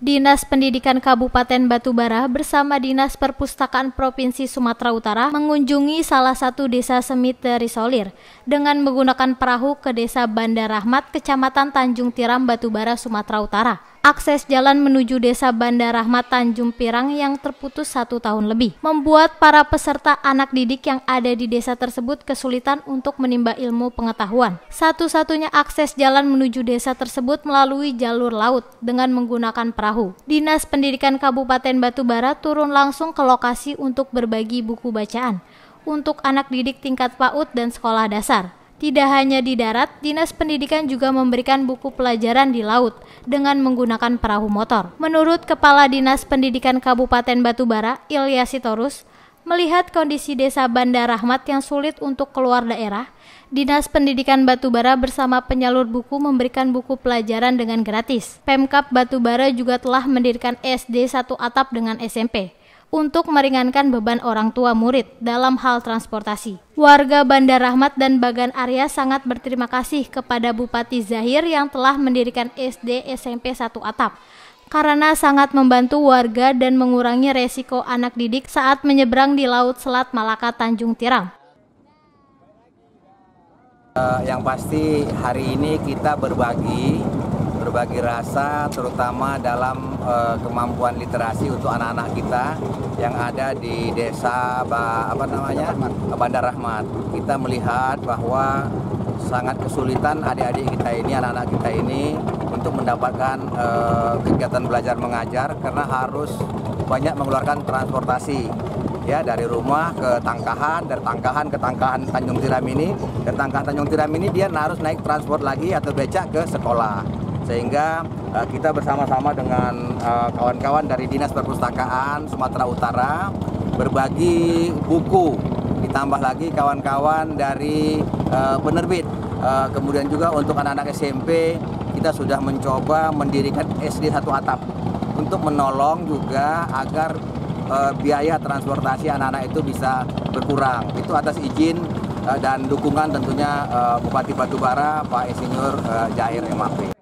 Dinas Pendidikan Kabupaten Batubara bersama Dinas Perpustakaan Provinsi Sumatera Utara mengunjungi salah satu desa Semit dari Solir dengan menggunakan perahu ke desa Bandar Rahmat, Kecamatan Tanjung Tiram, Batubara, Sumatera Utara akses jalan menuju desa Bandar Rahmat Tanjung Pirang yang terputus satu tahun lebih, membuat para peserta anak didik yang ada di desa tersebut kesulitan untuk menimba ilmu pengetahuan. Satu-satunya akses jalan menuju desa tersebut melalui jalur laut dengan menggunakan perahu. Dinas Pendidikan Kabupaten Batubara turun langsung ke lokasi untuk berbagi buku bacaan untuk anak didik tingkat PAUD dan sekolah dasar. Tidak hanya di darat, Dinas Pendidikan juga memberikan buku pelajaran di laut dengan menggunakan perahu motor. Menurut Kepala Dinas Pendidikan Kabupaten Batubara, Ilya Sitorus, melihat kondisi desa Banda Rahmat yang sulit untuk keluar daerah, Dinas Pendidikan Batubara bersama penyalur buku memberikan buku pelajaran dengan gratis. Pemkap Batubara juga telah mendirikan SD satu atap dengan SMP untuk meringankan beban orang tua murid dalam hal transportasi. Warga Bandar Rahmat dan Bagan Arya sangat berterima kasih kepada Bupati Zahir yang telah mendirikan SD SMP 1 Atap karena sangat membantu warga dan mengurangi resiko anak didik saat menyeberang di Laut Selat Malaka Tanjung Tiram. Eh, yang pasti hari ini kita berbagi berbagi rasa terutama dalam uh, kemampuan literasi untuk anak-anak kita yang ada di desa ba, apa namanya Bandar Rahmat. Kita melihat bahwa sangat kesulitan adik-adik kita ini, anak-anak kita ini untuk mendapatkan uh, kegiatan belajar mengajar karena harus banyak mengeluarkan transportasi ya dari rumah ke Tangkahan, dari Tangkahan ke Tangkahan Tanjung Tiram ini, dari Tangkahan Tanjung Tiram ini dia harus naik transport lagi atau becak ke sekolah sehingga uh, kita bersama-sama dengan eh, kawan-kawan uh, dari Dinas Perpustakaan Sumatera Utara berbagi buku ditambah lagi kawan-kawan dari uh, penerbit uh, kemudian juga untuk anak-anak SMP kita sudah mencoba mendirikan SD satu atap untuk menolong juga agar uh, biaya transportasi anak-anak itu bisa berkurang itu atas izin dan dukungan tentunya Bupati Batubara Pak Insinyur Jair MAP.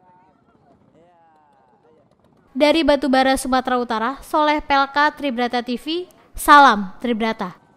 Dari Batubara, Sumatera Utara, Soleh Pelka, Tribrata TV, salam Tribrata.